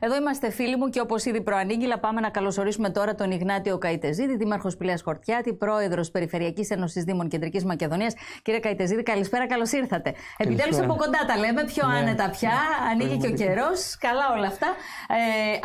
Εδώ είμαστε φίλοι μου και όπως ήδη προανήγγυλα, πάμε να καλωσορίσουμε τώρα τον Ιγνάτιο Καϊτεζίδη, Δήμαρχος Πηλέα Χορτιάτη, πρόεδρος Περιφερειακής Ένωσης Δήμων Κεντρικής Μακεδονίας. Κύριε Καϊτεζίδη, καλησπέρα, καλώς ήρθατε. Επιτέλους από κοντά τα λέμε, πιο ναι, άνετα πια, ναι, ανοίγει και ο καιρός, καλά όλα αυτά. Ε,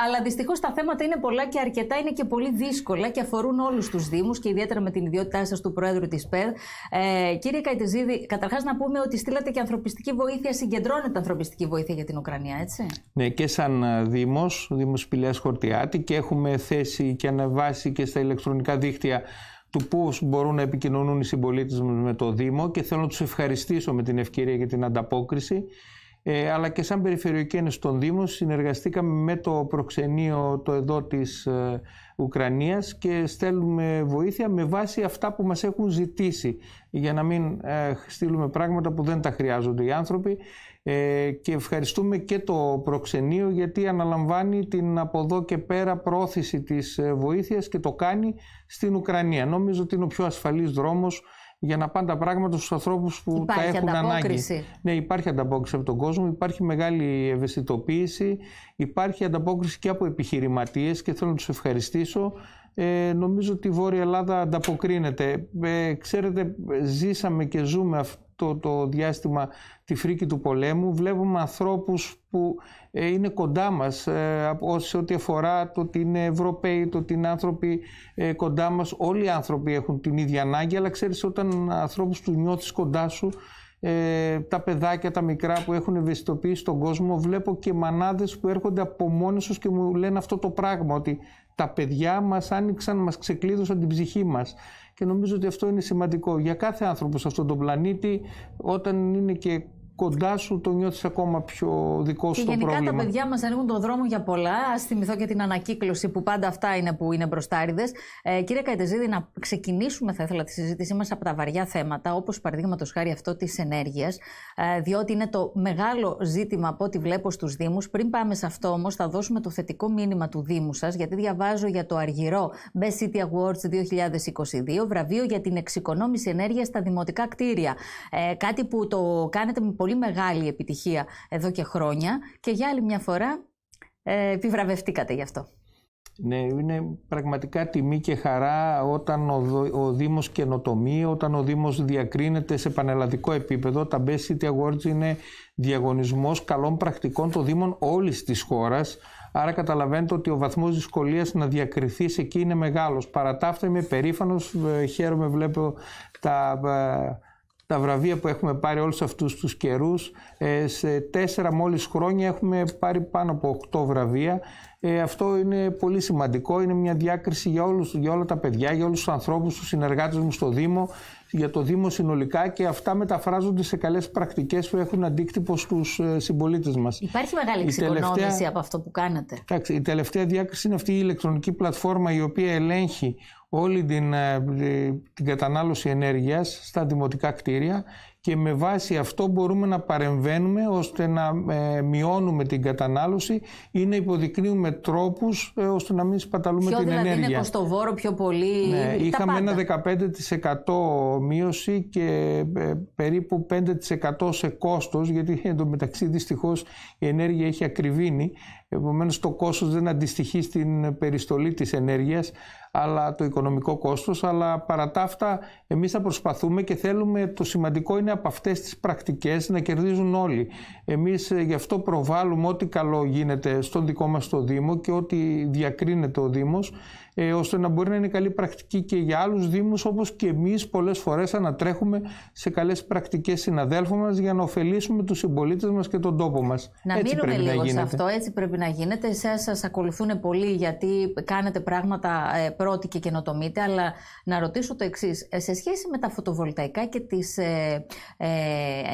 αλλά δυστυχώς τα θέματα είναι πολλά και αρκετά είναι και πολύ δύσκολα και αφορούν όλους τους Δήμους και ιδιαίτερα με την ιδιότητά σας του Προέδρου της ΠΕΔ. Ε, κύριε Καϊτεζίδη, καταρχάς να πούμε ότι στείλατε και ανθρωπιστική βοήθεια, συγκεντρώνεται ανθρωπιστική βοήθεια για την Ουκρανία, έτσι. Ναι, και σαν ε, Δήμος, ο Δήμος Χορτιάτη και έχουμε θέσει και αναβάσει και στα ηλεκτρονικά δίκτυα του πώς μπορούν να επικοινωνούν οι συμπολίτες μα με το Δήμο και θέλω να τους ευχαριστήσω με την ευκαιρία για την ανταπόκριση. Ε, αλλά και σαν Περιφερειακή των Δήμων συνεργαστήκαμε με το προξενείο το εδώ της ε, Ουκρανίας και στέλνουμε βοήθεια με βάση αυτά που μας έχουν ζητήσει για να μην ε, στείλουμε πράγματα που δεν τα χρειάζονται οι άνθρωποι ε, και ευχαριστούμε και το προξενείο γιατί αναλαμβάνει την από εδώ και πέρα πρόθεση της ε, βοήθειας και το κάνει στην Ουκρανία. Νομίζω ότι είναι ο πιο ασφαλής δρόμος για να πάνε τα πράγματα στους ανθρώπους που υπάρχει τα έχουν ανταπόκριση. ανάγκη. Ναι, υπάρχει ανταπόκριση από τον κόσμο, υπάρχει μεγάλη ευαισθητοποίηση, υπάρχει ανταπόκριση και από επιχειρηματίες και θέλω να τους ευχαριστήσω. Ε, νομίζω ότι η Βόρεια Ελλάδα ανταποκρίνεται. Ε, ξέρετε, ζήσαμε και ζούμε το, το διάστημα τη φρίκη του πολέμου. Βλέπουμε ανθρώπους που ε, είναι κοντά μας ε, σε ό,τι αφορά το ότι είναι Ευρωπαίοι, το ότι είναι άνθρωποι ε, κοντά μας. Όλοι οι άνθρωποι έχουν την ίδια ανάγκη, αλλά ξέρεις όταν ανθρώπους τους νιώθεις κοντά σου, ε, τα παιδάκια, τα μικρά που έχουν ευαισθητοποιήσει τον κόσμο. Βλέπω και μανάδες που έρχονται από μόνοι τους και μου λένε αυτό το πράγμα, ότι τα παιδιά μας άνοιξαν, μας ξεκλείδωσαν την ψυχή μας. Και νομίζω ότι αυτό είναι σημαντικό. Για κάθε άνθρωπο σε αυτόν τον πλανήτη, όταν είναι και κοντά σου το νιώθεις ακόμα πιο δικό σου το γενικά πρόβλημα. Γενικά τα παιδιά μας ανοίγουν τον δρόμο για πολλά. Ας θυμηθώ και την ανακύκλωση που πάντα αυτά είναι που είναι μπροστάριδες. Ε, κύριε Καϊτεζίδη, να ξεκινήσουμε, θα ήθελα, τη συζήτησή μας από τα βαριά θέματα, όπως παραδείγματος χάρη αυτό της ενέργειας, ε, διότι είναι το μεγάλο ζήτημα από ό,τι βλέπω στους Δήμους. Πριν πάμε σε αυτό όμως, θα δώσουμε το θετικό μήνυμα του Δήμου σας, γιατί διαβάζω για το αργυρό Best City Awards 2022, βραβείο για την εξοικονόμηση ενέργειας στα δημοτικά κτίρια. Ε, κάτι που το κάνετε με πολύ μεγάλη επιτυχία εδώ και χρόνια και για άλλη μια φορά ε, επιβραβευτήκατε γι' αυτό. Ναι, είναι πραγματικά τιμή και χαρά όταν ο, ο Δήμος καινοτομεί, όταν ο Δήμος διακρίνεται σε πανελλαδικό επίπεδο. Τα Best City Awards είναι διαγωνισμός καλών πρακτικών των Δήμων όλης της χώρας. Άρα καταλαβαίνετε ότι ο βαθμός δυσκολίας να διακριθεί εκεί είναι μεγάλος. Παρά τα είμαι περήφανος, ε, χαίρομαι, βλέπω τα ε, τα βραβεία που έχουμε πάρει όλους αυτούς τους καιρούς. Ε, σε τέσσερα μόλις χρόνια έχουμε πάρει πάνω από οκτώ βραβεία. Ε, αυτό είναι πολύ σημαντικό, είναι μια διάκριση για, όλους, για όλα τα παιδιά, για όλους τους ανθρώπους, τους συνεργάτες μου στο Δήμο, για το Δήμο συνολικά και αυτά μεταφράζονται σε καλές πρακτικές που έχουν αντίκτυπο στους ε, συμπολίτες μας. Υπάρχει μεγάλη εξοικονόμηση από αυτό που κάνετε. Εντάξει, η τελευταία διάκριση είναι αυτή η ηλεκτρονική πλατφόρμα η οποία ελέγχει όλη την, ε, την κατανάλωση ενέργειας στα δημοτικά κτίρια και με βάση αυτό μπορούμε να παρεμβαίνουμε ώστε να ε, μειώνουμε την κατανάλωση ή να υποδεικνύουμε τρόπους ε, ώστε να μην σπαταλούμε την δηλαδή ενέργεια. Πιο δηλαδή είναι κοστοβόρο, πιο πολύ ναι, Είχαμε ένα 15% μείωση και περίπου 5% σε κόστος γιατί εντωμεταξύ δυστυχώς η ενέργεια έχει ακριβήνει Επομένως το κόστος δεν αντιστοιχεί στην περιστολή της ενέργειας, αλλά το οικονομικό κόστος, αλλά παρά τα αυτά εμείς θα προσπαθούμε και θέλουμε, το σημαντικό είναι από αυτές τις πρακτικές να κερδίζουν όλοι. Εμείς ε, γι' αυτό προβάλλουμε ό,τι καλό γίνεται στον δικό μας το Δήμο και ό,τι διακρίνεται ο Δήμος ε, ώστε να μπορεί να είναι καλή πρακτική και για άλλους Δήμους όπως και εμείς πολλές φορές ανατρέχουμε σε καλές πρακτικές συναδέλφων μας για να ωφελήσουμε τους συμπολίτες μας και τον τόπο μας. Να έτσι μείνουμε λίγο σε αυτό, έτσι πρέπει να γίνεται. Εσάς σας ακολουθούν πολύ γιατί κάνετε πράγματα ε, πρώτοι και καινοτομείτε, αλλά να ρωτήσω το εξής. Ε, σε σχέση με τα φωτοβολταϊκά και τις ε, ε,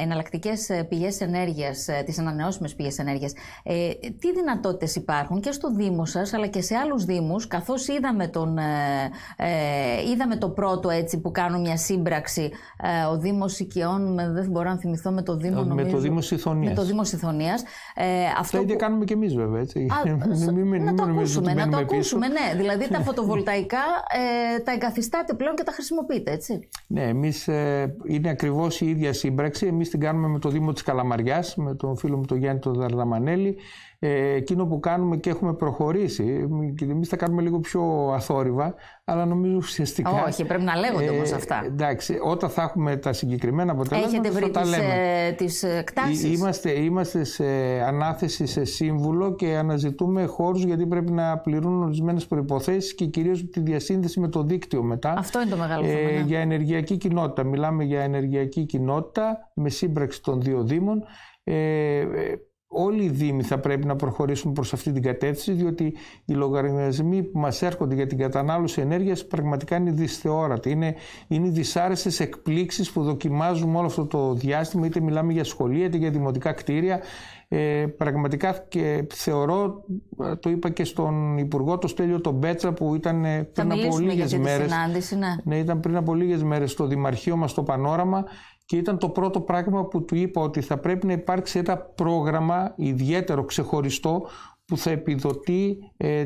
εναλλακτικές πηγές ενέργειας, ε, τις ανανεώσιμες πηγές ενέργειας, ε, τι δυνατότητες υπάρχουν και στο Δήμο σας αλλά και σε άλλους Δήμους, καθώς είδα είδαμε, τον, ε, ε, είδαμε το πρώτο έτσι που κάνουν μια σύμπραξη ε, ο Δήμος Οικειών, με, δεν μπορώ να θυμηθώ με το Δήμο ε, νομίζω, με το Δήμο το Δήμο αυτό τα που... κάνουμε και εμείς βέβαια έτσι. Α, μην, μην, να το ακούσουμε, να ναι. Δηλαδή τα φωτοβολταϊκά τα εγκαθιστάτε πλέον και τα χρησιμοποιείτε έτσι. Ναι, εμείς είναι ακριβώς η ίδια σύμπραξη. Εμείς την κάνουμε με το Δήμο της Καλαμαριάς, με τον φίλο μου τον Γιάννη τον Δαρδαμανέλη ε, εκείνο που κάνουμε και έχουμε προχωρήσει, εμείς τα κάνουμε λίγο πιο αθόρυβα, αλλά νομίζω ουσιαστικά. Όχι, πρέπει να λέγονται ε, όμω αυτά. Εντάξει, όταν θα έχουμε τα συγκεκριμένα αποτελέσματα. Έχετε βρει τι ε, ε, εκτάσεις. Είμαστε, σε ανάθεση σε σύμβουλο και αναζητούμε χώρους γιατί πρέπει να πληρούν ορισμένες προποθέσει και κυρίως τη διασύνδεση με το δίκτυο μετά. Αυτό είναι το μεγάλο ε, θέμα. Ναι. Για ενεργειακή κοινότητα. Μιλάμε για ενεργειακή κοινότητα με σύμπραξη των δύο Δήμων. Ε, όλοι οι Δήμοι θα πρέπει να προχωρήσουν προς αυτή την κατεύθυνση διότι οι λογαριασμοί που μας έρχονται για την κατανάλωση ενέργειας πραγματικά είναι δυσθεόρατη. Είναι, είναι δυσάρεστες εκπλήξεις που δοκιμάζουμε όλο αυτό το διάστημα είτε μιλάμε για σχολεία είτε για δημοτικά κτίρια. Ε, πραγματικά θεωρώ, ε, το είπα και στον Υπουργό, το Στέλιο τον Μπέτσα που ήταν ε, πριν από λίγες μέρες. ναι. ναι, ήταν πριν από λίγες μέρες στο Δημαρχείο μας στο Πανόραμα και ήταν το πρώτο πράγμα που του είπα ότι θα πρέπει να υπάρξει ένα πρόγραμμα ιδιαίτερο, ξεχωριστό, που θα επιδοτεί ε,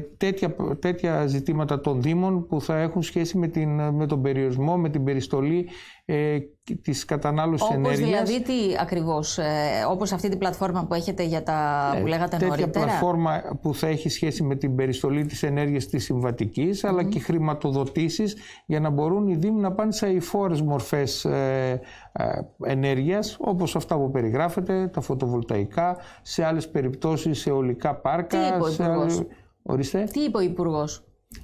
τέτοια, ζητήματα των Δήμων που θα έχουν σχέση την, με τον περιορισμό, με την περιστολή ε, της κατανάλωσης όπως ενέργειας. Όπως δηλαδή τι ακριβώς, ε, όπως αυτή την πλατφόρμα που έχετε για τα ε, που λέγατε τέτοια νωρίτερα. Τέτοια πλατφόρμα που θα έχει σχέση με την περιστολή της ενέργειας της συμβατικης αλλά και χρηματοδοτήσεις για να μπορούν οι Δήμοι να πάνε σε αηφόρες μορφές ε, ε, ενέργειας όπως αυτά που περιγράφετε, τα φωτοβολταϊκά, σε άλλες περιπτώσεις σε ολικά πάρκα. Τι είπε ο Υπουργός. Ορίστε. Τι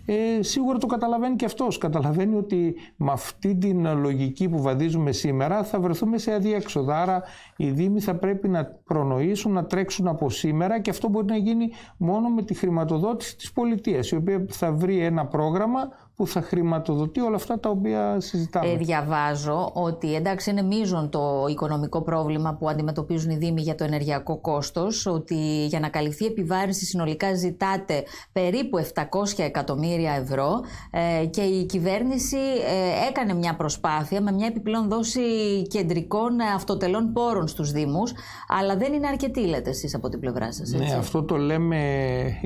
ε, σίγουρα το καταλαβαίνει και αυτός. Καταλαβαίνει ότι με αυτή την λογική που βαδίζουμε σήμερα θα βρεθούμε σε αδιέξοδα. Άρα οι Δήμοι θα πρέπει να προνοήσουν, να τρέξουν από σήμερα και αυτό μπορεί να γίνει μόνο με τη χρηματοδότηση της πολιτείας, η οποία θα βρει ένα πρόγραμμα που θα χρηματοδοτεί όλα αυτά τα οποία συζητάμε. Ε, διαβάζω ότι εντάξει είναι μείζον το οικονομικό πρόβλημα που αντιμετωπίζουν οι Δήμοι για το ενεργειακό κόστος, ότι για να καλυφθεί η επιβάρυνση συνολικά ζητάτε περίπου 700 εκατομμύρια ευρώ ε, και η κυβέρνηση ε, έκανε μια προσπάθεια με μια επιπλέον δόση κεντρικών ε, αυτοτελών πόρων στους Δήμους, αλλά δεν είναι αρκετή λέτε εσείς από την πλευρά σας. Ναι, αυτό το λέμε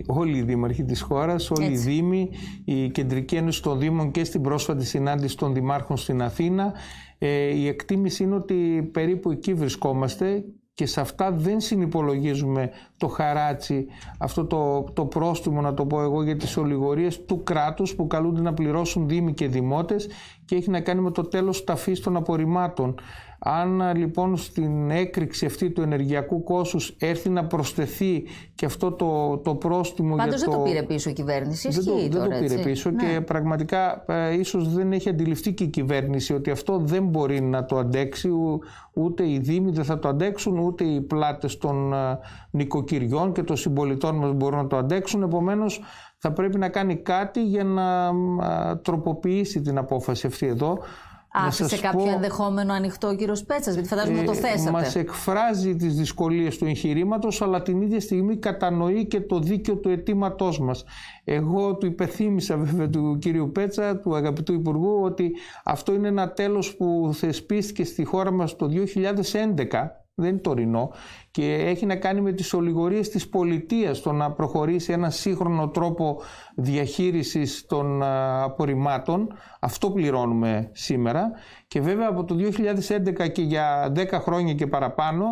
όλοι οι δήμαρχοι της χώρας, όλοι έτσι. οι Δήμοι, η Κεντρική Ένωση των Δήμων και στην πρόσφατη συνάντηση των Δημάρχων στην Αθήνα. Ε, η εκτίμηση είναι ότι περίπου εκεί βρισκόμαστε και σε αυτά δεν συνυπολογίζουμε το χαράτσι, αυτό το, το πρόστιμο να το πω εγώ για τις ολιγορίες του κράτους που καλούνται να πληρώσουν δήμοι και δημότες και έχει να κάνει με το τέλος ταφής των απορριμμάτων. Αν λοιπόν στην έκρηξη αυτή του ενεργειακού κόστους έρθει να προσθεθεί και αυτό το, το πρόστιμο Πάντως για δεν το... πήρε πίσω η κυβέρνηση, δεν το, δεν το πήρε πίσω και ναι. πραγματικά ε, ίσως δεν έχει αντιληφθεί και η κυβέρνηση ότι αυτό δεν μπορεί να το αντέξει, ούτε οι δήμοι δεν θα το αντέξουν, ούτε οι πλάτες των ε, νοικοκυριών και των συμπολιτών μας μπορούν να το αντέξουν. Επομένως θα πρέπει να κάνει κάτι για να τροποποιήσει την απόφαση αυτή εδώ. Άφησε κάποιο πω, ενδεχόμενο ανοιχτό ο κύριος Πέτσας, γιατί φαντάζομαι ε, το θέσατε. Μας εκφράζει τις δυσκολίες του εγχειρήματος, αλλά την ίδια στιγμή κατανοεί και το δίκαιο του αιτήματός μας. Εγώ του υπεθύμησα βέβαια του κύριου Πέτσα, του αγαπητού Υπουργού, ότι αυτό είναι ένα τέλος που θεσπίστηκε στη χώρα μας το 2011 δεν είναι τωρινό και έχει να κάνει με τις ολιγορίες της πολιτείας το να προχωρήσει ένα σύγχρονο τρόπο διαχείρισης των απορριμμάτων. Αυτό πληρώνουμε σήμερα και βέβαια από το 2011 και για 10 χρόνια και παραπάνω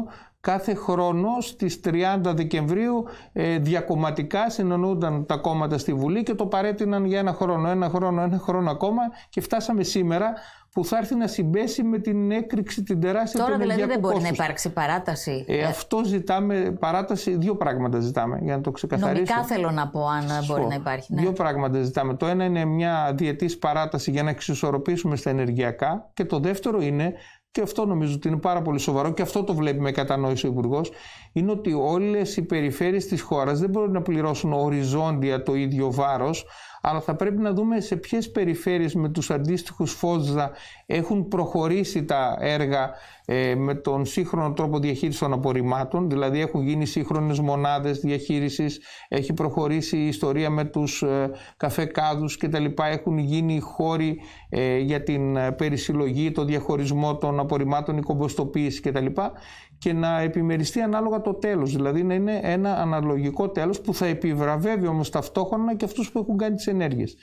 Κάθε χρόνο στις 30 Δεκεμβρίου ε, διακομματικά συνονούνταν τα κόμματα στη Βουλή και το παρέτειναν για ένα χρόνο, ένα χρόνο, ένα χρόνο ακόμα και φτάσαμε σήμερα που θα έρθει να συμπέσει με την έκρηξη την τεράστια Τώρα δηλαδή δεν μπορεί να υπάρξει παράταση. Ε, ε, αυτό ζητάμε, παράταση, δύο πράγματα ζητάμε για να το ξεκαθαρίσω. Νομικά θέλω να πω αν Σωστό. μπορεί να υπάρχει. Ναι. Δύο πράγματα ζητάμε. Το ένα είναι μια διετής παράταση για να εξισορροπήσουμε στα ενεργειακά και το δεύτερο είναι και αυτό νομίζω ότι είναι πάρα πολύ σοβαρό και αυτό το βλέπει με κατανόηση ο Υπουργός. Είναι ότι όλες οι περιφέρειες της χώρας δεν μπορούν να πληρώσουν οριζόντια το ίδιο βάρος, αλλά θα πρέπει να δούμε σε ποιες περιφέρειες με τους αντίστοιχους φόζα έχουν προχωρήσει τα έργα ε, με τον σύγχρονο τρόπο διαχείρισης των απορριμμάτων, δηλαδή έχουν γίνει σύγχρονες μονάδες διαχείρισης, έχει προχωρήσει η ιστορία με τους ε, καφεκάδους και τα λοιπά, έχουν γίνει χώροι ε, για την ε, περισυλλογή, το διαχωρισμό των απορριμμάτων, η κομποστοποίηση και και να επιμεριστεί ανάλογα το τέλος, δηλαδή να είναι ένα αναλογικό τέλος που θα επιβραβεύει όμως ταυτόχρονα και αυτούς που έχουν κάνει τις ενέργειες.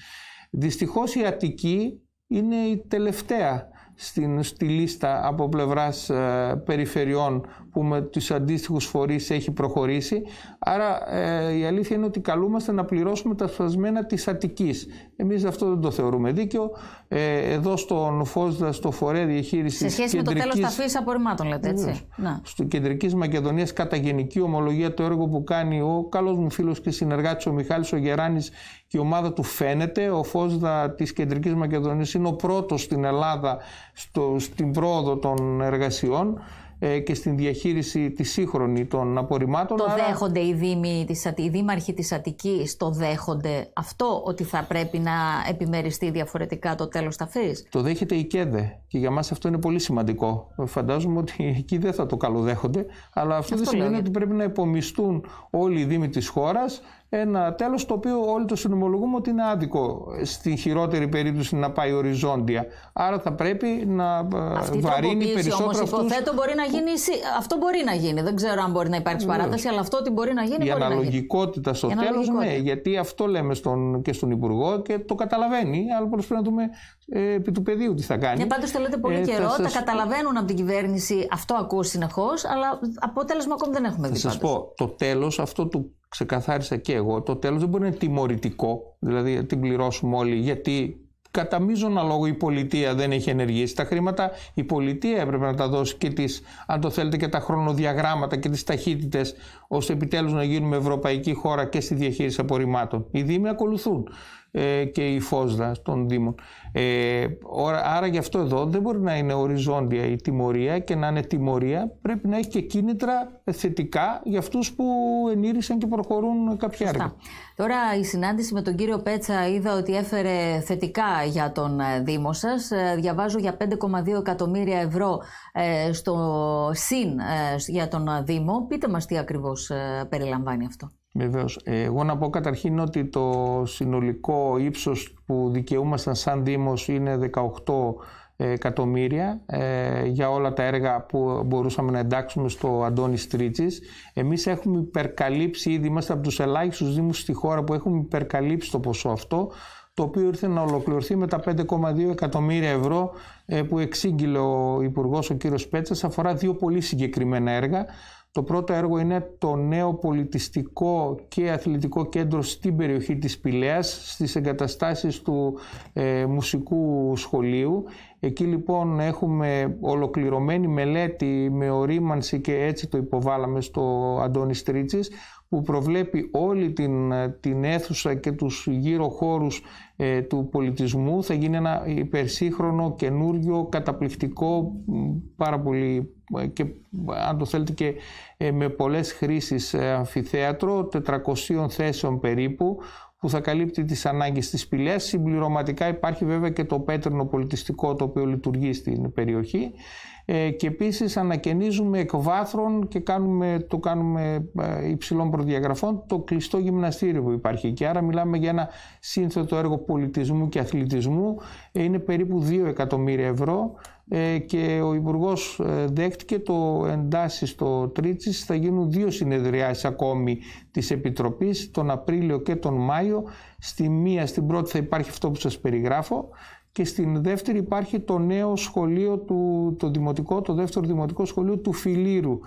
Δυστυχώς η Αττική είναι η τελευταία στην, στη λίστα από πλευράς ε, περιφερειών που με τους αντίστοιχους φορείς έχει προχωρήσει. Άρα ε, η αλήθεια είναι ότι καλούμαστε να πληρώσουμε τα σφασμένα της Αττικής. Εμείς αυτό δεν το θεωρούμε δίκαιο. Ε, εδώ στον Φόσδα, στο φορέ διαχείρισης Σε σχέση με το τέλος ταφής απορριμμάτων λέτε έτσι. Ναι. Στο κεντρικής Μακεδονίας κατά γενική ομολογία το έργο που κάνει ο καλός μου φίλος και συνεργάτης ο Μιχάλης ο Γεράνης και η ομάδα του φαίνεται. Ο Φόσδα της κεντρικής Μακεδονίας είναι ο πρώτος στην Ελλάδα στο, στην πρόοδο των εργασιών ε, και στην διαχείριση τη σύγχρονη των απορριμμάτων. Το δέχονται οι, δήμοι, της, οι δήμαρχοι της Αττικής, το δέχονται αυτό ότι θα πρέπει να επιμεριστεί διαφορετικά το τέλος ταφής. Το δέχεται η ΚΕΔΕ και για μας αυτό είναι πολύ σημαντικό. Φαντάζομαι ότι εκεί δεν θα το καλοδέχονται, αλλά αυτό, δεν σημαίνει ότι πρέπει να υπομισθούν όλοι οι δήμοι της χώρας ένα τέλος το οποίο όλοι το συνομολογούμε ότι είναι άδικο στην χειρότερη περίπτωση να πάει οριζόντια. Άρα θα πρέπει να ε, Αυτή βαρύνει περισσότερο όμως, υποθέτω, μπορεί να γίνει, αυτό μπορεί να γίνει. Δεν ξέρω αν μπορεί να υπάρξει παράταση, αλλά αυτό ότι μπορεί να γίνει. Η μπορεί αναλογικότητα να γίνει. στο τέλος, ναι, γιατί αυτό λέμε στον, και στον Υπουργό και το καταλαβαίνει, αλλά πρέπει να δούμε ε, επί του πεδίου τι θα κάνει. Ναι, πάντως, το λέτε πολύ ε, καιρό. Σας... Τα καταλαβαίνουν από την κυβέρνηση, αυτό ακούω συνεχώς, αλλά αποτέλεσμα ακόμη δεν έχουμε δει. Θα σας πω, το τέλος αυτό του ξεκαθάρισα και εγώ, το τέλος δεν μπορεί να είναι τιμωρητικό, δηλαδή να την πληρώσουμε όλοι, γιατί κατά μείζωνα λόγο η πολιτεία δεν έχει ενεργήσει τα χρήματα, η πολιτεία έπρεπε να τα δώσει και τις, αν το θέλετε, και τα χρονοδιαγράμματα και τις ταχύτητες, ώστε επιτέλους να γίνουμε ευρωπαϊκή χώρα και στη διαχείριση απορριμμάτων. Οι Δήμοι ακολουθούν. Ε, και η φόσδα των Δήμων. Ε, άρα γι' αυτό εδώ δεν μπορεί να είναι οριζόντια η τιμωρία και να είναι τιμωρία. Πρέπει να έχει και κίνητρα θετικά για αυτούς που ενήρισαν και προχωρούν κάποια έργα. Τώρα η συνάντηση με τον κύριο Πέτσα είδα ότι έφερε θετικά για τον ε, Δήμο σας. Διαβάζω για 5,2 εκατομμύρια ευρώ στο ΣΥΝ για τον Δήμο. Πείτε μας τι ακριβώς περιλαμβάνει αυτό. Βεβαίως. Ε, εγώ να πω καταρχήν ότι το συνολικό ύψος που δικαιούμασταν σαν Δήμος είναι 18 εκατομμύρια ε, για όλα τα έργα που μπορούσαμε να εντάξουμε στο Αντώνης Στρίτσης. Εμείς έχουμε υπερκαλύψει, ήδη είμαστε από τους ελάχιστους Δήμους στη χώρα που έχουμε υπερκαλύψει το ποσό αυτό, το οποίο ήρθε να ολοκληρωθεί με τα 5,2 εκατομμύρια ευρώ ε, που εξήγηλε ο Υπουργός ο κύριος Πέτσας αφορά δύο πολύ συγκεκριμένα έργα. Το πρώτο έργο είναι το νέο πολιτιστικό και αθλητικό κέντρο στην περιοχή της Πηλέας, στις εγκαταστάσεις του ε, μουσικού σχολείου. Εκεί λοιπόν έχουμε ολοκληρωμένη μελέτη με ορίμανση και έτσι το υποβάλαμε στο Αντώνη Στρίτσης που προβλέπει όλη την, την αίθουσα και τους γύρω χώρους ε, του πολιτισμού. Θα γίνει ένα υπερσύγχρονο, καινούριο, καταπληκτικό, πάρα πολύ ε, και αν το θέλετε και ε, με πολλές χρήσεις αμφιθέατρο, 400 θέσεων περίπου, που θα καλύπτει τις ανάγκες της πυλές. Συμπληρωματικά υπάρχει βέβαια και το πέτρινο πολιτιστικό το οποίο λειτουργεί στην περιοχή ε, και επίσης ανακαινίζουμε εκ βάθρων και κάνουμε, το κάνουμε ε, υψηλών προδιαγραφών το κλειστό γυμναστήριο που υπάρχει και άρα μιλάμε για ένα σύνθετο έργο πολιτισμού και αθλητισμού ε, είναι περίπου 2 εκατομμύρια ευρώ ε, και ο Υπουργός ε, δέχτηκε το εντάσσει στο Τρίτσις. Θα γίνουν δύο συνεδριάσεις ακόμη της Επιτροπής, τον Απρίλιο και τον Μάιο. Στη μία, στην πρώτη θα υπάρχει αυτό που σας περιγράφω και στην δεύτερη υπάρχει το νέο σχολείο, του, το δημοτικό, το δεύτερο δημοτικό σχολείο του φιλίρου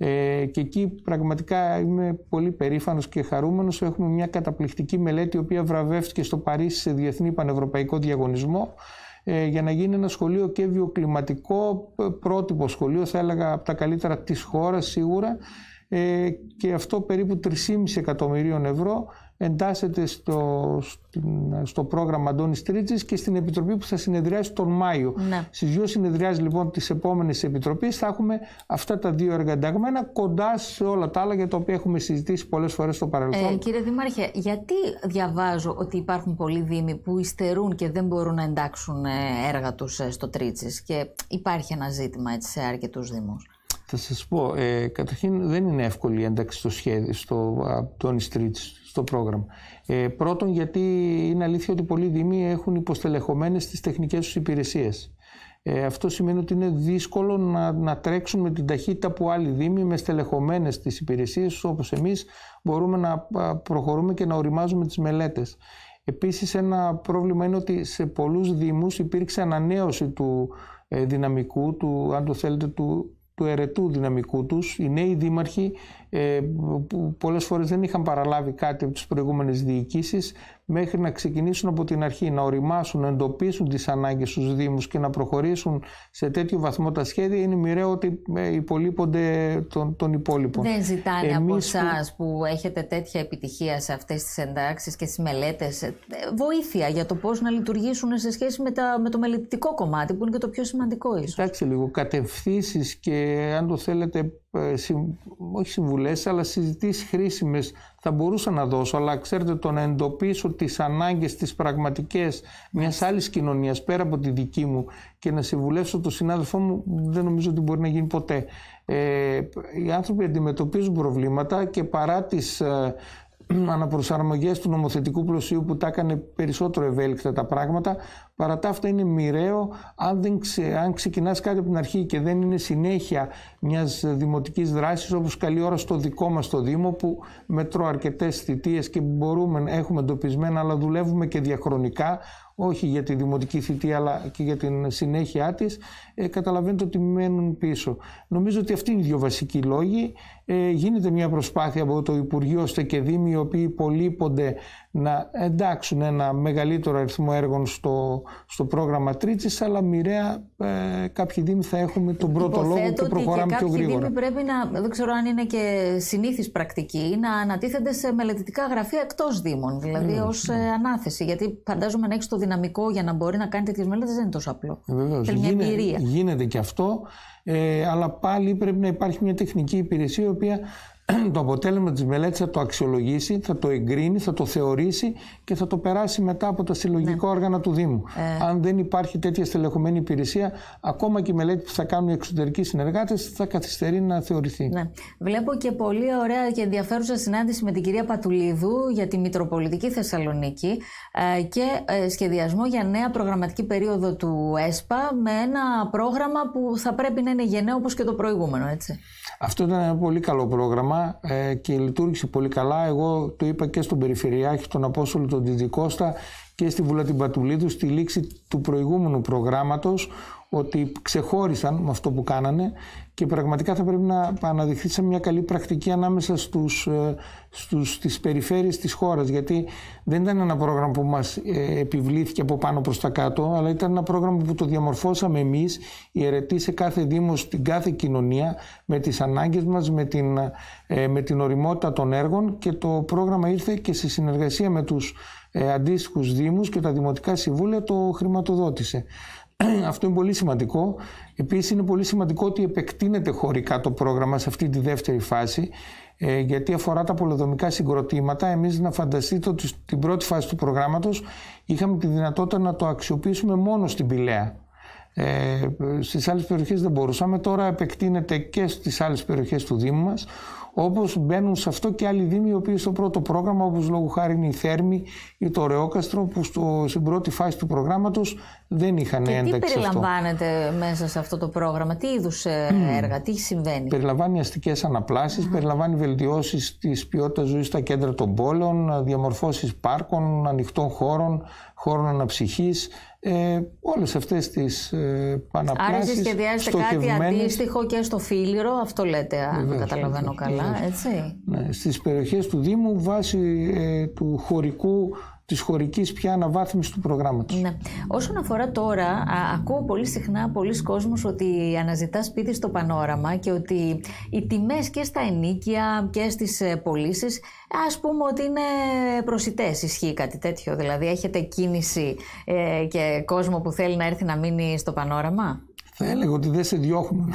Ε, και εκεί πραγματικά είμαι πολύ περήφανος και χαρούμενος. Έχουμε μια καταπληκτική μελέτη, η οποία βραβεύτηκε στο Παρίσι σε διεθνή πανευρωπαϊκό διαγωνισμό. Ε, για να γίνει ένα σχολείο και βιοκλιματικό, ε, πρότυπο σχολείο, θα έλεγα από τα καλύτερα της χώρας σίγουρα ε, και αυτό περίπου 3,5 εκατομμυρίων ευρώ εντάσσεται στο, στο πρόγραμμα Αντώνης Τρίτζη και στην επιτροπή που θα συνεδριάσει τον Μάιο. Ναι. Στις δύο συνεδριάσεις λοιπόν της επόμενης επιτροπής θα έχουμε αυτά τα δύο έργα ενταγμένα κοντά σε όλα τα άλλα για τα οποία έχουμε συζητήσει πολλές φορές στο παρελθόν. Ε, κύριε Δημάρχε, γιατί διαβάζω ότι υπάρχουν πολλοί δήμοι που υστερούν και δεν μπορούν να εντάξουν ε, έργα τους ε, στο Τρίτζη και υπάρχει ένα ζήτημα έτσι, σε αρκετούς δημού. Θα σας πω, ε, καταρχήν δεν είναι εύκολη η ένταξη στο σχέδιο, στο, τον στο πρόγραμμα. Ε, πρώτον γιατί είναι αλήθεια ότι πολλοί δήμοι έχουν υποστελεχωμένες τις τεχνικές τους υπηρεσίες. Ε, αυτό σημαίνει ότι είναι δύσκολο να, να τρέξουν με την ταχύτητα που άλλοι δήμοι με στελεχωμένες τις υπηρεσίες όπως εμείς μπορούμε να προχωρούμε και να οριμάζουμε τις μελέτες. Επίσης ένα πρόβλημα είναι ότι σε πολλούς δήμους υπήρξε ανανέωση του ε, δυναμικού, του, αν το θέλετε, του του ερετού δυναμικού τους, οι νέοι δήμαρχοι ε, που πολλές φορές δεν είχαν παραλάβει κάτι από τις προηγούμενες διοικήσεις μέχρι να ξεκινήσουν από την αρχή να οριμάσουν, να εντοπίσουν τις ανάγκες στους Δήμους και να προχωρήσουν σε τέτοιο βαθμό τα σχέδια είναι μοιραίο ότι ε, υπολείπονται των, των υπόλοιπων. Δεν ζητάνε Εμείς από εσάς που... έχετε τέτοια επιτυχία σε αυτές τις εντάξεις και τις μελέτες ε, βοήθεια για το πώς να λειτουργήσουν σε σχέση με, τα, με το μελετητικό κομμάτι που είναι και το πιο σημαντικό ίσως. Κοιτάξτε λίγο, κατευθύνσεις και αν το θέλετε, συμ... όχι συμβουλή αλλά συζητήσεις χρήσιμες θα μπορούσα να δώσω αλλά ξέρετε το να εντοπίσω τις ανάγκες τις πραγματικές μιας άλλης κοινωνίας πέρα από τη δική μου και να συμβουλεύσω τον συνάδελφό μου δεν νομίζω ότι μπορεί να γίνει ποτέ. Ε, οι άνθρωποι αντιμετωπίζουν προβλήματα και παρά τις ε, αναπροσαρμογές του νομοθετικού πλωσίου που τα έκανε περισσότερο ευέλικτα τα πράγματα. Παρά τα αυτά είναι μοιραίο αν, δεν ξεκινάς κάτι από την αρχή και δεν είναι συνέχεια μιας δημοτικής δράσης όπως καλή ώρα στο δικό μας το Δήμο που μετρώ αρκετές θητείες και μπορούμε, έχουμε εντοπισμένα αλλά δουλεύουμε και διαχρονικά όχι για τη δημοτική θητεία αλλά και για την συνέχειά της, ε, καταλαβαίνετε ότι μένουν πίσω. Νομίζω ότι αυτοί είναι οι δύο βασικοί λόγοι ε, γίνεται μια προσπάθεια από το Υπουργείο ώστε και Δήμοι οι οποίοι υπολείπονται να εντάξουν ένα μεγαλύτερο αριθμό έργων στο, στο πρόγραμμα Τρίτσης αλλά μοιραία ε, κάποιοι Δήμοι θα έχουμε τον πρώτο Υποθέτω λόγο και προχωράμε και πιο γρήγορα. Δήμοι πρέπει να, δεν ξέρω αν είναι και συνήθις πρακτική, να ανατίθενται σε μελετητικά γραφεία εκτός Δήμων, δηλαδή ως mm. ως ε, ανάθεση. Γιατί φαντάζομαι να έχεις το δυναμικό για να μπορεί να κάνει τέτοιες μελέτες δεν είναι τόσο απλό. Ε, γίνεται και αυτό. Ε, αλλά πάλι πρέπει να υπάρχει μια τεχνική υπηρεσία η οποία το αποτέλεσμα της μελέτης θα το αξιολογήσει, θα το εγκρίνει, θα το θεωρήσει και θα το περάσει μετά από τα συλλογικά ναι. όργανα του Δήμου. Ε. Αν δεν υπάρχει τέτοια στελεχωμένη υπηρεσία, ακόμα και η μελέτη που θα κάνουν οι εξωτερικοί συνεργάτες θα καθυστερεί να θεωρηθεί. Ναι. Βλέπω και πολύ ωραία και ενδιαφέρουσα συνάντηση με την κυρία Πατουλίδου για τη Μητροπολιτική Θεσσαλονίκη ε, και ε, σχεδιασμό για νέα προγραμματική περίοδο του ΕΣΠΑ με ένα πρόγραμμα που θα πρέπει να είναι γενναίο όπως και το προηγούμενο, έτσι. Αυτό ήταν ένα πολύ καλό πρόγραμμα ε, και λειτουργήσε πολύ καλά. Εγώ το είπα και στον Περιφερειάρχη, τον Απόστολο, τον διδικόστα και στη Βουλα την στη λήξη του προηγούμενου προγράμματος ότι ξεχώρισαν με αυτό που κάνανε και πραγματικά θα πρέπει να αναδειχθεί σαν μια καλή πρακτική ανάμεσα στους, ε, στους, στις περιφέρειες της χώρας γιατί δεν ήταν ένα πρόγραμμα που μας ε, επιβλήθηκε από πάνω προς τα κάτω αλλά ήταν ένα πρόγραμμα που το διαμορφώσαμε εμείς η σε κάθε δήμο, στην κάθε κοινωνία με τις ανάγκες μας, με την, ε, με την οριμότητα των έργων και το πρόγραμμα ήρθε και σε συνεργασία με τους ε, αντίστοιχους και τα Δημοτικά Συμβούλια το χρηματοδότησε. Αυτό είναι πολύ σημαντικό. Επίσης είναι πολύ σημαντικό ότι επεκτείνεται χωρικά το πρόγραμμα σε αυτή τη δεύτερη φάση ε, γιατί αφορά τα πολεοδομικά συγκροτήματα. Εμείς να φανταστείτε ότι στην πρώτη φάση του προγράμματος είχαμε τη δυνατότητα να το αξιοποιήσουμε μόνο στην Πηλαία. Ε, στις άλλες περιοχές δεν μπορούσαμε. Τώρα επεκτείνεται και στις άλλες περιοχές του Δήμου μας Όπως μπαίνουν σε αυτό και άλλοι Δήμοι, οι οποίοι στο πρώτο πρόγραμμα, όπως λόγω χάρη είναι η Θέρμη ή το Ρεόκαστρο, που στο, στην πρώτη φάση του προγράμματος δεν είχαν και ένταξη. Τι περιλαμβάνεται μέσα σε αυτό το πρόγραμμα, τι είδους ε, έργα, τι συμβαίνει. Περιλαμβάνει αστικές αναπλάσεις, περιλαμβάνει βελτιώσεις της ποιότητας ζωής στα κέντρα των πόλεων, διαμορφώσεις πάρκων, ανοιχτών χώρων, χώρων αναψυχής, ε, όλες αυτές τις ε, Άρα κάτι αντίστοιχο και στο Φίλιρο, αυτό λέτε αν καταλαβαίνω καλά, έτσι. Ναι, στις περιοχές του Δήμου βάσει ε, του χωρικού της χωρικής πια αναβάθμισης του προγράμματος. Ναι. Όσον αφορά τώρα, ακούω πολύ συχνά πολλοί κόσμος ότι αναζητά σπίτι στο πανόραμα και ότι οι τιμές και στα ενίκια και στις ε, πωλήσεις, ας πούμε ότι είναι προσιτές. Ισχύει κάτι τέτοιο. Δηλαδή, έχετε κίνηση ε, και κόσμο που θέλει να έρθει να μείνει στο πανόραμα θα έλεγα ότι δεν σε διώχνουν.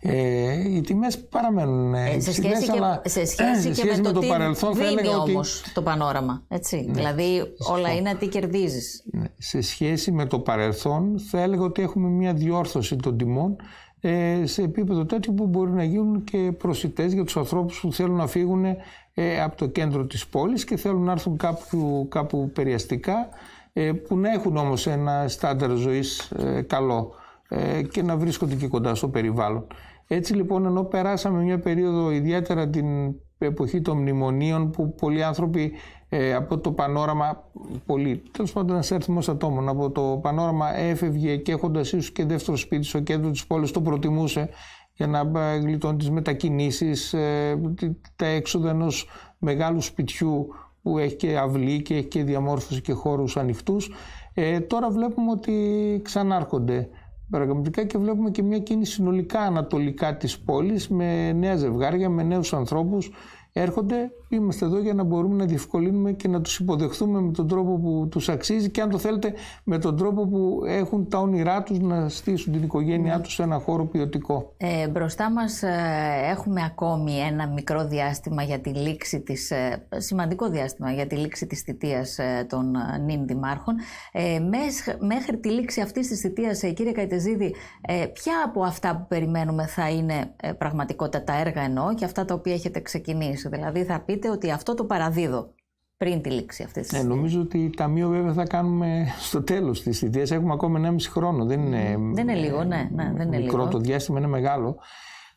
Ε, οι τιμές παραμένουν ε, ε σε, σχέση και, αλλά, σε σχέση, και με, το, το παρελθόν θα έλεγα όμως το πανόραμα, έτσι. Ναι, δηλαδή όλα είναι τι κερδίζεις. Ναι, σε σχέση με το παρελθόν θα έλεγα ότι έχουμε μια διόρθωση των τιμών ε, σε επίπεδο τέτοιο που μπορεί να γίνουν και προσιτές για τους ανθρώπους που θέλουν να φύγουν ε, από το κέντρο της πόλης και θέλουν να έρθουν κάπου, κάπου περιαστικά ε, που να έχουν όμως ένα στάνταρ ζωής ε, καλό. Ε, και να βρίσκονται και κοντά στο περιβάλλον. Έτσι λοιπόν ενώ περάσαμε μια περίοδο ιδιαίτερα την εποχή των μνημονίων που πολλοί άνθρωποι ε, από το πανόραμα, πολλοί, τέλος πάντων ένας αριθμός ατόμων από το πανόραμα έφευγε και έχοντας ίσως και δεύτερο σπίτι στο κέντρο της πόλης, το προτιμούσε για να ε, γλιτώνει τις μετακινήσεις, τα έξοδα ενός μεγάλου σπιτιού που έχει και αυλή και έχει και διαμόρφωση και χώρους ανοιχτούς. Ε, τώρα βλέπουμε ότι ξανάρχονται και βλέπουμε και μια κίνηση συνολικά ανατολικά της πόλης με νέα ζευγάρια, με νέους ανθρώπους έρχονται Είμαστε εδώ για να μπορούμε να διευκολύνουμε και να τους υποδεχθούμε με τον τρόπο που τους αξίζει και αν το θέλετε με τον τρόπο που έχουν τα όνειρά τους να στήσουν την οικογένειά ναι. τους σε ένα χώρο ποιοτικό. Ε, μπροστά μας ε, έχουμε ακόμη ένα μικρό διάστημα για τη λήξη της, ε, σημαντικό διάστημα για τη λήξη της θητείας ε, των νυν δημάρχων. Ε, μέχρι τη λήξη αυτής της θητείας, κύριε Καϊτεζίδη, ποια από αυτά που περιμένουμε θα είναι πραγματικότητα τα έργα εννοώ και αυτά τα οποία έχετε ξεκινήσει. Δηλαδή θα πείτε ότι αυτό το παραδίδω πριν τη λήξη αυτής της ναι, ε, Νομίζω ότι ταμείο βέβαια θα κάνουμε στο τέλος της θητείας. Έχουμε ακόμα 1,5 χρόνο. Δεν είναι, δεν είναι λίγο, ναι. ναι δεν είναι μικρό το διάστημα, είναι μεγάλο.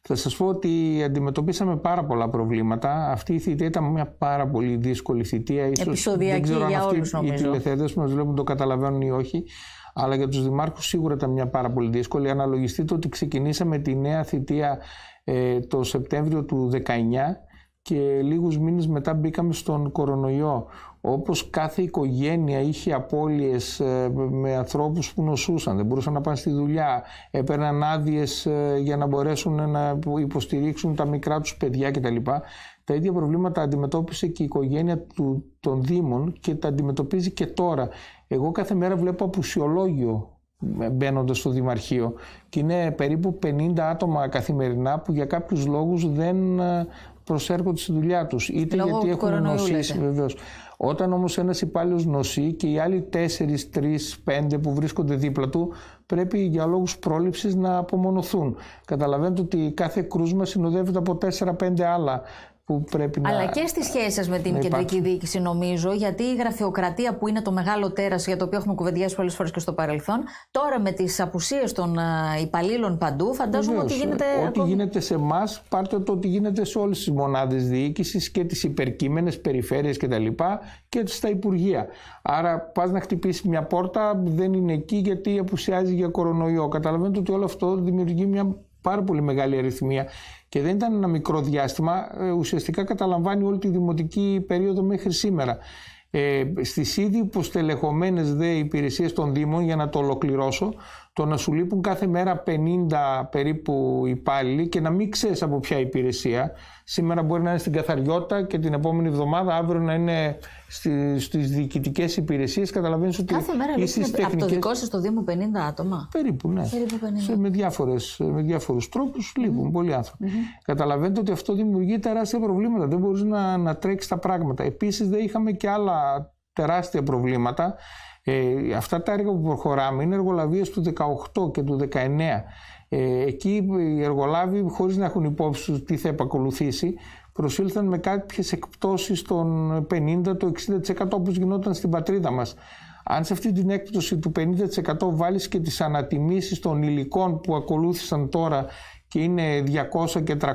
Θα σας πω ότι αντιμετωπίσαμε πάρα πολλά προβλήματα. Αυτή η θητεία ήταν μια πάρα πολύ δύσκολη θητεία. Ίσως Επισοδιακή για όλου. όλους νομίζω. Οι τηλεθέτες που μας βλέπουν το καταλαβαίνουν ή όχι. Αλλά για τους δημάρχους σίγουρα ήταν μια πάρα πολύ δύσκολη. Αναλογιστείτε ότι ξεκινήσαμε τη νέα θητεία ε, το Σεπτέμβριο του 19 και λίγους μήνες μετά μπήκαμε στον κορονοϊό. Όπως κάθε οικογένεια είχε απώλειες ε, με ανθρώπους που νοσούσαν, δεν μπορούσαν να πάνε στη δουλειά, έπαιρναν άδειες ε, για να μπορέσουν να υποστηρίξουν τα μικρά τους παιδιά κτλ. Τα ίδια προβλήματα αντιμετώπισε και η οικογένεια του, των Δήμων και τα αντιμετωπίζει και τώρα. Εγώ κάθε μέρα βλέπω απουσιολόγιο μπαίνοντας στο Δημαρχείο. Και είναι περίπου 50 άτομα καθημερινά που για κάποιους λόγους δεν ε, προσέρχονται στη δουλειά τους. Είτε γιατί έχουν νοσήσει, βεβαίως. Όταν όμως ένας υπάλληλος νοσεί και οι άλλοι 4, 3, 5 που βρίσκονται δίπλα του, πρέπει για λόγους πρόληψης να απομονωθούν. Καταλαβαίνετε ότι κάθε κρούσμα συνοδεύεται από 4-5 άλλα αλλά και στη σχέση σα με την κεντρική διοίκηση, νομίζω, γιατί η γραφειοκρατία που είναι το μεγάλο τέρας για το οποίο έχουμε κουβεντιάσει πολλές φορές και στο παρελθόν, τώρα με τις απουσίες των ε, υπαλλήλων παντού, φαντάζομαι ότι γίνεται. Ό,τι γίνεται σε εμάς, πάρτε το ότι γίνεται σε όλες τις μονάδες διοίκησης και τις υπερκείμενες περιφέρειες κτλ. Και, τα και στα υπουργεία. Άρα, πας να χτυπήσεις μια πόρτα, δεν είναι εκεί γιατί απουσιάζει για κορονοϊό. Καταλαβαίνετε ότι όλο αυτό δημιουργεί μια πάρα πολύ μεγάλη αριθμία και δεν ήταν ένα μικρό διάστημα, ε, ουσιαστικά καταλαμβάνει όλη τη δημοτική περίοδο μέχρι σήμερα. Ε, στις ήδη υποστελεχωμένες δε υπηρεσίες των Δήμων, για να το ολοκληρώσω, το να σου λείπουν κάθε μέρα 50 περίπου υπάλληλοι και να μην ξέρεις από ποια υπηρεσία. Σήμερα μπορεί να είναι στην καθαριότητα και την επόμενη εβδομάδα, αύριο να είναι στις διοικητικές υπηρεσίες. Καταλαβαίνεις ότι. Κάθε μέρα λείπουν τεχνικές... το δικό σας το Δήμο 50 άτομα. Περίπου, ναι. Περίπου 50. με με διάφορους τρόπους λείπουν πολλοί άνθρωποι. Mm-hmm. Καταλαβαίνετε ότι αυτό δημιουργεί τεράστια προβλήματα. Δεν μπορείς να, να τρέξεις τα πράγματα. Επίσης, δεν είχαμε και άλλα τεράστια προβλήματα. Ε, αυτά τα έργα που προχωράμε είναι εργολαβίες του 18 και του 19. Ε, εκεί οι εργολάβοι χωρίς να έχουν υπόψη τους τι θα επακολουθήσει προσήλθαν με κάποιες εκπτώσεις των 50 το 60% όπως γινόταν στην πατρίδα μας. Αν σε αυτή την έκπτωση του 50% βάλεις και τις ανατιμήσεις των υλικών που ακολούθησαν τώρα και είναι 200 και 300%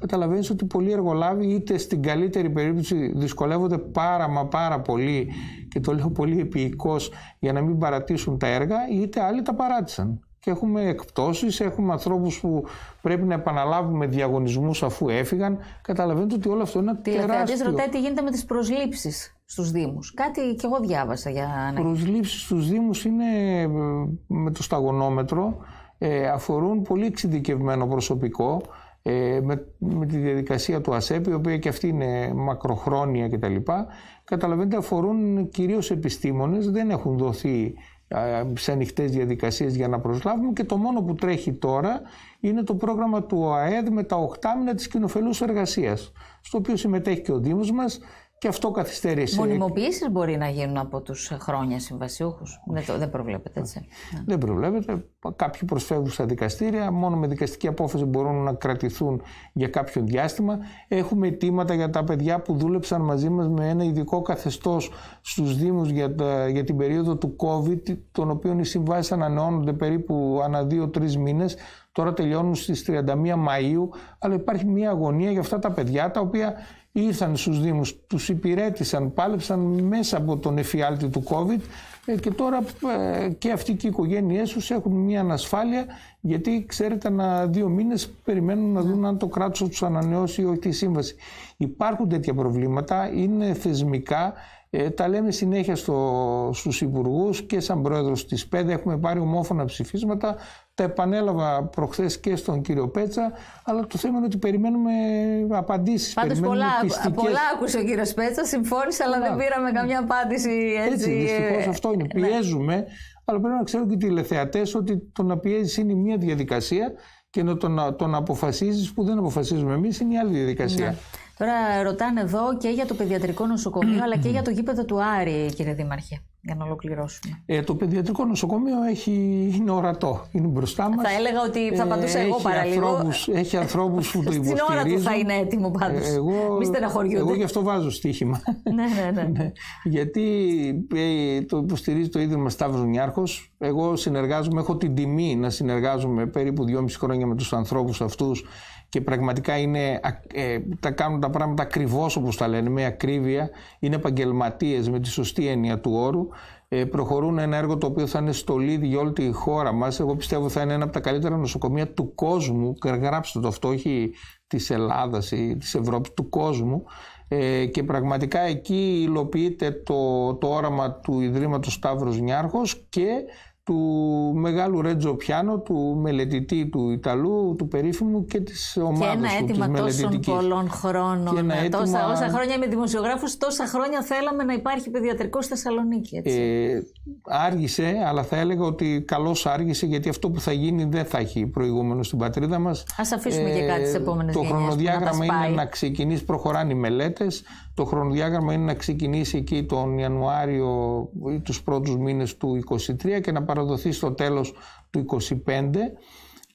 καταλαβαίνεις ότι πολλοί εργολάβοι είτε στην καλύτερη περίπτωση δυσκολεύονται πάρα μα πάρα πολύ και το λέω πολύ επίοικος για να μην παρατήσουν τα έργα είτε άλλοι τα παράτησαν. Και έχουμε εκπτώσεις, έχουμε ανθρώπους που πρέπει να επαναλάβουμε διαγωνισμούς αφού έφυγαν. Καταλαβαίνετε ότι όλο αυτό είναι Τι τεράστιο. Τι ρωτάει τι γίνεται με τις προσλήψεις στους Δήμους. Κάτι κι εγώ διάβασα για... να... Προσλήψεις στους Δήμους είναι ε, με το σταγονόμετρο ε, αφορούν πολύ εξειδικευμένο προσωπικό ε, με, τη διαδικασία του ΑΣΕΠ, η οποία και αυτή είναι μακροχρόνια κτλ. Καταλαβαίνετε, αφορούν κυρίως επιστήμονες, δεν έχουν δοθεί σε ανοιχτές διαδικασίες για να προσλάβουμε και το μόνο που τρέχει τώρα είναι το πρόγραμμα του ΟΑΕΔ με τα 8 μήνα της κοινοφελούς εργασίας στο οποίο συμμετέχει και ο Δήμος μας και αυτό καθυστερήσει. Μονιμοποιήσεις μπορεί να γίνουν από τους χρόνια συμβασιούχους. Δεν, δεν προβλέπεται έτσι. Ναι. Δεν προβλέπεται. Κάποιοι προσφεύγουν στα δικαστήρια. Μόνο με δικαστική απόφαση μπορούν να κρατηθούν για κάποιο διάστημα. Έχουμε αιτήματα για τα παιδιά που δούλεψαν μαζί μας με ένα ειδικό καθεστώς στους Δήμους για, για την περίοδο του COVID, των οποίων οι συμβάσεις ανανεώνονται περίπου ανά δύο-τρει μήνες. Τώρα τελειώνουν στις 31 Μαΐου, αλλά υπάρχει μια αγωνία για αυτά τα παιδιά τα οποία ήρθαν στους Δήμους, τους υπηρέτησαν, πάλεψαν μέσα από τον εφιάλτη του COVID ε, και τώρα ε, και αυτοί και οι οικογένειές τους έχουν μια ανασφάλεια γιατί ξέρετε να δύο μήνες περιμένουν να δουν αν το κράτος τους ανανεώσει ή όχι τη σύμβαση. Υπάρχουν τέτοια προβλήματα, είναι θεσμικά, ε, τα λέμε συνέχεια στο, στους υπουργούς και σαν πρόεδρος της ΠΕΔ έχουμε πάρει ομόφωνα ψηφίσματα. Τα επανέλαβα προχθές και στον κύριο Πέτσα, αλλά το θέμα είναι ότι περιμένουμε απαντήσεις. Πάντως πολλά, πιστικές... πολλά άκουσε ο κύριος Πέτσα, συμφώνησε αλλά δεν ναι. πήραμε καμιά απάντηση έτσι. Έτσι, ε, δυστυχώς αυτό είναι. Ναι. Πιέζουμε, αλλά πρέπει να ξέρουν και οι τηλεθεατές ότι το να πιέζεις είναι μια διαδικασία και να τον, τον αποφασίζεις που δεν αποφασίζουμε εμείς είναι η άλλη διαδικασία. Ναι. Τώρα ρωτάνε εδώ και για το παιδιατρικό νοσοκομείο, αλλά και για το γήπεδο του Άρη, κύριε Δήμαρχε για να ολοκληρώσουμε. Ε, το παιδιατρικό νοσοκομείο έχει, είναι ορατό, είναι μπροστά μας. Θα έλεγα ότι θα ε, απαντούσα εγώ έχει έχει ανθρώπους που το υποστηρίζουν. Στην ώρα του θα είναι έτοιμο πάντως, ε, εγώ, μη στεναχωριούνται. Εγώ γι' αυτό βάζω στοίχημα. ναι, ναι, ναι. ναι. Γιατί ε, το υποστηρίζει το Ίδρυμα Σταύρος Νιάρχος. Εγώ συνεργάζομαι, έχω την τιμή να συνεργάζομαι περίπου 2,5 χρόνια με τους ανθρώπους αυτούς και πραγματικά είναι, ε, τα κάνουν τα πράγματα ακριβώς όπως τα λένε, με ακρίβεια. Είναι επαγγελματίες με τη σωστή έννοια του όρου ε, προχωρούν ένα έργο το οποίο θα είναι στο λίδι για όλη τη χώρα μας. Εγώ πιστεύω θα είναι ένα από τα καλύτερα νοσοκομεία του κόσμου, γράψτε το αυτό, όχι της Ελλάδας ή της Ευρώπης, του κόσμου. Ε, και πραγματικά εκεί υλοποιείται το, το όραμα του Ιδρύματος Σταύρος Νιάρχος και του μεγάλου Ρέτζο Πιάνο, του μελετητή του Ιταλού, του περίφημου και της ομάδα του. Και ένα αίτημα του, τόσων πολλών χρόνων. Και ε, τόσα, όσα χρόνια είμαι δημοσιογράφο, τόσα χρόνια θέλαμε να υπάρχει παιδιατρικό στη Θεσσαλονίκη. Έτσι. Ε, άργησε, αλλά θα έλεγα ότι καλώς άργησε, γιατί αυτό που θα γίνει δεν θα έχει προηγούμενο στην πατρίδα μας. Ας αφήσουμε και κάτι ε, τι επόμενες Το χρονοδιάγραμμα είναι να ξεκινήσει, προχωράνε οι μελέτες. Το χρονοδιάγραμμα είναι να ξεκινήσει εκεί τον Ιανουάριο ή τους πρώτους μήνες του 2023 και να παραδοθεί στο τέλος του 2025.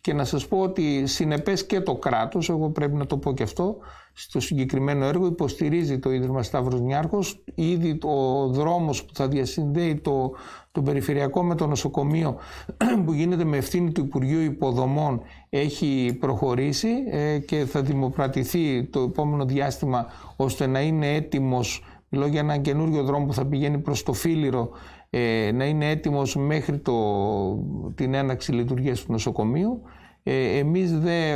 Και να σας πω ότι συνεπές και το κράτος, εγώ πρέπει να το πω και αυτό, στο συγκεκριμένο έργο υποστηρίζει το Ίδρυμα Σταύρος Νιάρχος. Ήδη ο δρόμος που θα διασυνδέει το, το περιφερειακό με το νοσοκομείο που γίνεται με ευθύνη του Υπουργείου Υποδομών έχει προχωρήσει ε, και θα δημοπρατηθεί το επόμενο διάστημα ώστε να είναι έτοιμος Μιλώ για έναν καινούριο δρόμο που θα πηγαίνει προς το Φίληρο ε, να είναι έτοιμος μέχρι το, την έναξη λειτουργίας του νοσοκομείου ε, εμείς δε,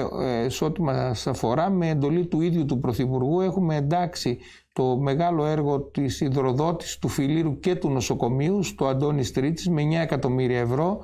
σε ό,τι μας αφορά, με εντολή του ίδιου του Πρωθυπουργού έχουμε εντάξει το μεγάλο έργο της υδροδότης του φιλίρου και του νοσοκομείου στο Αντώνη Τρίτης με 9 εκατομμύρια ευρώ.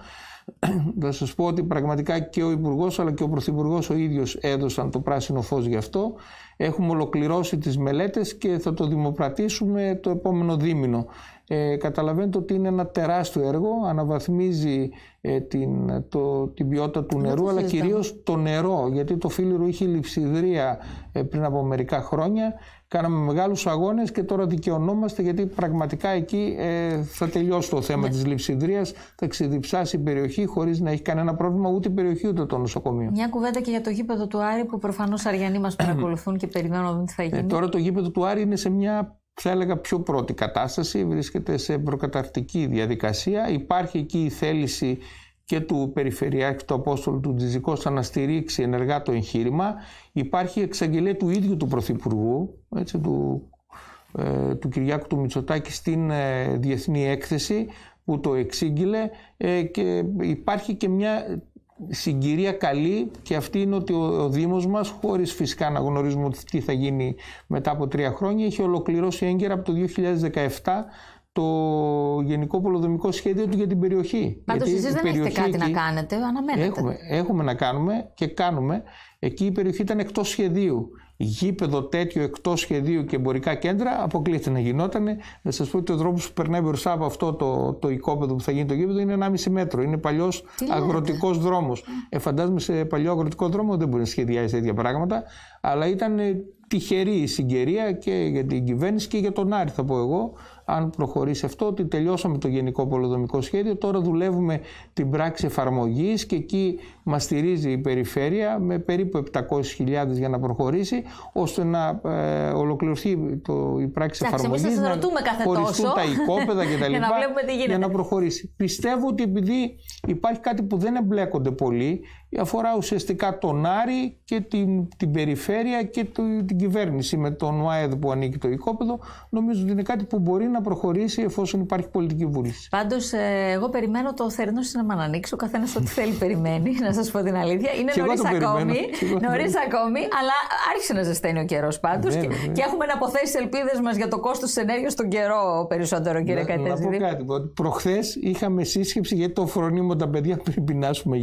Θα σας πω ότι πραγματικά και ο Υπουργός αλλά και ο Πρωθυπουργός ο ίδιος έδωσαν το πράσινο φως γι' αυτό. Έχουμε ολοκληρώσει τις μελέτες και θα το δημοπρατήσουμε το επόμενο δίμηνο ε, καταλαβαίνετε ότι είναι ένα τεράστιο έργο, αναβαθμίζει ε, την, το, την ποιότητα του νερού, αλλά κυρίως το νερό, γιατί το Φίλιρο είχε λειψιδρία ε, πριν από μερικά χρόνια, κάναμε μεγάλους αγώνες και τώρα δικαιωνόμαστε γιατί πραγματικά εκεί ε, θα τελειώσει το θέμα ναι. της λειψιδρίας, θα ξεδιψάσει η περιοχή χωρίς να έχει κανένα πρόβλημα ούτε η περιοχή ούτε το νοσοκομείο. Μια κουβέντα και για το γήπεδο του Άρη που προφανώς αριανοί μας παρακολουθούν και περιμένουμε τι θα γίνει. τώρα το γήπεδο του Άρη είναι σε μια θα έλεγα πιο πρώτη κατάσταση, βρίσκεται σε προκαταρτική διαδικασία. Υπάρχει εκεί η θέληση και του Περιφερειάρχη του Απόστολου του Τζιζικώστα να στηρίξει ενεργά το εγχείρημα. Υπάρχει εξαγγελία του ίδιου του Πρωθυπουργού, έτσι, του, ε, του Κυριάκου του Μητσοτάκη στην ε, Διεθνή Έκθεση που το εξήγηλε ε, και υπάρχει και μια συγκυρία καλή και αυτή είναι ότι ο Δήμος μας, χωρίς φυσικά να γνωρίζουμε τι θα γίνει μετά από τρία χρόνια, έχει ολοκληρώσει έγκαιρα από το 2017 το Γενικό πολυδομικό Σχέδιο του για την περιοχή. Πάντως, εσεί δεν έχετε κάτι να κάνετε, αναμένετε. Έχουμε, έχουμε να κάνουμε και κάνουμε. Εκεί η περιοχή ήταν εκτός σχεδίου γήπεδο τέτοιο εκτός σχεδίου και εμπορικά κέντρα αποκλείεται να γινότανε. Να σας πω ότι ο τρόπο που περνάει μπροστά από αυτό το, το οικόπεδο που θα γίνει το γήπεδο είναι 1,5 μέτρο. Είναι παλιός αγροτικός δρόμος. Ε, φαντάζομαι σε παλιό αγροτικό δρόμο δεν μπορεί να σχεδιάζει τέτοια πράγματα. Αλλά ήταν τυχερή η συγκαιρία και για την κυβέρνηση και για τον Άρη, θα πω εγώ, αν προχωρήσει αυτό, ότι τελειώσαμε το γενικό πολεοδομικό σχέδιο, τώρα δουλεύουμε την πράξη εφαρμογής και εκεί μας στηρίζει η περιφέρεια με περίπου 700.000 για να προχωρήσει, ώστε να ε, ολοκληρωθεί το, η πράξη εφαρμογής. να να, ρωτούμε κάθε τόσο. τα οικόπεδα κτλ. για, να τι για να προχωρήσει. Πιστεύω ότι επειδή υπάρχει κάτι που δεν εμπλέκονται πολύ, αφορά ουσιαστικά τον Άρη και την, την περιφέρεια και το, την κυβέρνηση με τον ΟΑΕΔ που ανήκει το οικόπεδο. Νομίζω ότι είναι κάτι που μπορεί να προχωρήσει εφόσον υπάρχει πολιτική βούληση. Πάντως, ε, εγώ περιμένω το θερινό σινεμά να ανοίξει. Ο καθένας ό,τι θέλει περιμένει, να σας πω την αλήθεια. Είναι νωρί ακόμη, νωρίς ακόμη, αλλά άρχισε να ζεσταίνει ο καιρός πάντως. Ναι, και, έχουμε να αποθέσει ελπίδες μας για το κόστος της ενέργειας στον καιρό περισσότερο, κύριε Κατέζη. Να, πω κάτι. Προχθές είχαμε σύσκεψη γιατί το φρονίμο τα παιδιά πριν πεινάσουμε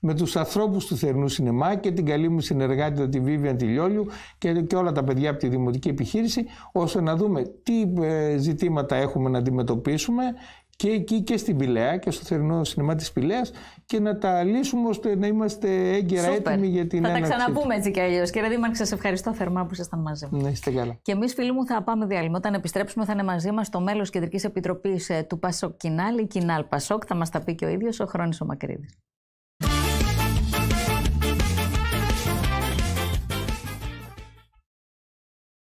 με τους τους ανθρώπους του Θερνού Σινεμά και την καλή μου συνεργάτη τη Βίβιαν Τηλιόλιου και, και όλα τα παιδιά από τη Δημοτική Επιχείρηση ώστε να δούμε τι ε, ζητήματα έχουμε να αντιμετωπίσουμε και εκεί και στην Πηλαία και στο θερινό σινεμά της Πηλαίας και να τα λύσουμε ώστε να είμαστε έγκαιρα Σούπερ. έτοιμοι για την θα έναρξη. Θα τα ξαναπούμε έτσι κι αλλιώς. Κύριε Δήμαρχε, σας ευχαριστώ θερμά που ήσασταν μαζί μου. Ναι, είστε καλά. Και εμείς φίλοι μου θα πάμε διάλειμμα. Όταν επιστρέψουμε θα είναι μαζί μας το μέλος Κεντρικής Επιτροπής ε, του Πασόκ Κινάλ ή Κινάλ Πασόκ. Θα μας τα πει και ο ίδιος ο Χρόνης ο